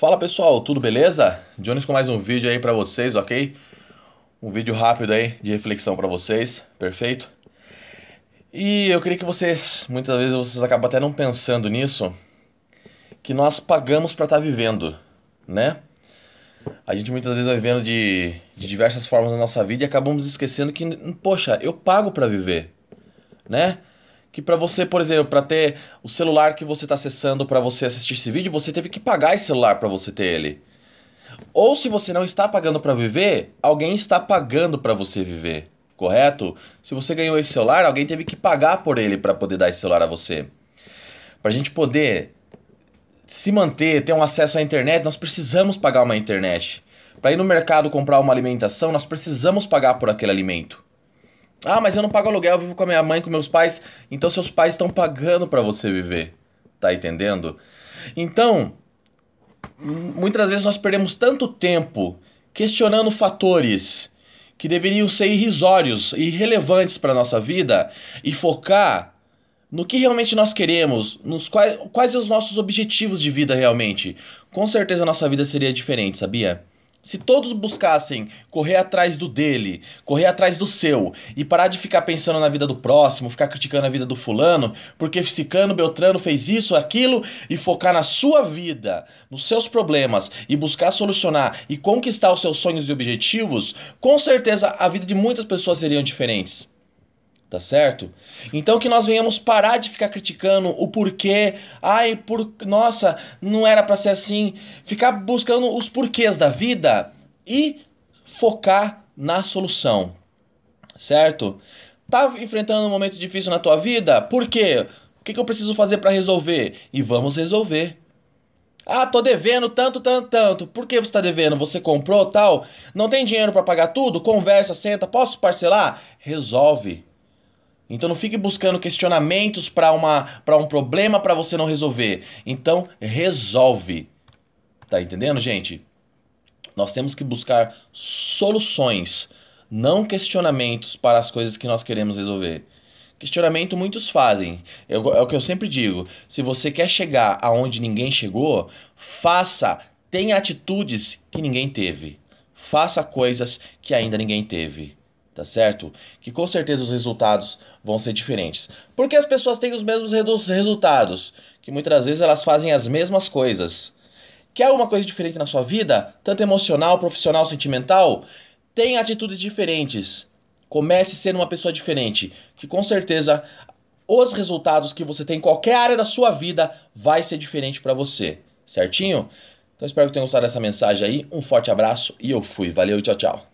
Fala pessoal, tudo beleza? Jones com mais um vídeo aí para vocês, ok? Um vídeo rápido aí de reflexão para vocês, perfeito? E eu queria que vocês, muitas vezes vocês acabam até não pensando nisso, que nós pagamos para estar tá vivendo, né? A gente muitas vezes vai vivendo de, de diversas formas na nossa vida e acabamos esquecendo que, poxa, eu pago para viver, né? que para você, por exemplo, para ter o celular que você está acessando para você assistir esse vídeo, você teve que pagar esse celular para você ter ele. Ou se você não está pagando para viver, alguém está pagando para você viver, correto? Se você ganhou esse celular, alguém teve que pagar por ele para poder dar esse celular a você. Para a gente poder se manter, ter um acesso à internet, nós precisamos pagar uma internet. Para ir no mercado comprar uma alimentação, nós precisamos pagar por aquele alimento. Ah, mas eu não pago aluguel, eu vivo com a minha mãe, com meus pais. Então seus pais estão pagando para você viver. Tá entendendo? Então, muitas vezes nós perdemos tanto tempo questionando fatores que deveriam ser irrisórios e irrelevantes para nossa vida e focar no que realmente nós queremos, nos quais, quais os nossos objetivos de vida realmente. Com certeza nossa vida seria diferente, sabia? Se todos buscassem correr atrás do dele, correr atrás do seu, e parar de ficar pensando na vida do próximo, ficar criticando a vida do fulano, porque Ficano Beltrano fez isso, aquilo, e focar na sua vida, nos seus problemas, e buscar solucionar e conquistar os seus sonhos e objetivos, com certeza a vida de muitas pessoas seriam diferentes tá certo? Então que nós venhamos parar de ficar criticando o porquê, ai, por nossa, não era para ser assim, ficar buscando os porquês da vida e focar na solução. Certo? Tá enfrentando um momento difícil na tua vida? Por quê? O que, que eu preciso fazer para resolver? E vamos resolver. Ah, tô devendo tanto, tanto, tanto. Por que você tá devendo? Você comprou tal? Não tem dinheiro para pagar tudo? Conversa, senta, posso parcelar? Resolve. Então não fique buscando questionamentos para uma para um problema para você não resolver. Então resolve. Tá entendendo, gente? Nós temos que buscar soluções, não questionamentos para as coisas que nós queremos resolver. Questionamento muitos fazem. É o é que eu sempre digo. Se você quer chegar aonde ninguém chegou, faça, tenha atitudes que ninguém teve. Faça coisas que ainda ninguém teve tá certo? Que com certeza os resultados vão ser diferentes. Porque as pessoas têm os mesmos resultados, que muitas vezes elas fazem as mesmas coisas. Quer alguma coisa diferente na sua vida, tanto emocional, profissional, sentimental? Tenha atitudes diferentes. Comece sendo uma pessoa diferente, que com certeza os resultados que você tem em qualquer área da sua vida vai ser diferente para você, certinho? Então espero que tenham gostado dessa mensagem aí. Um forte abraço e eu fui. Valeu, tchau, tchau.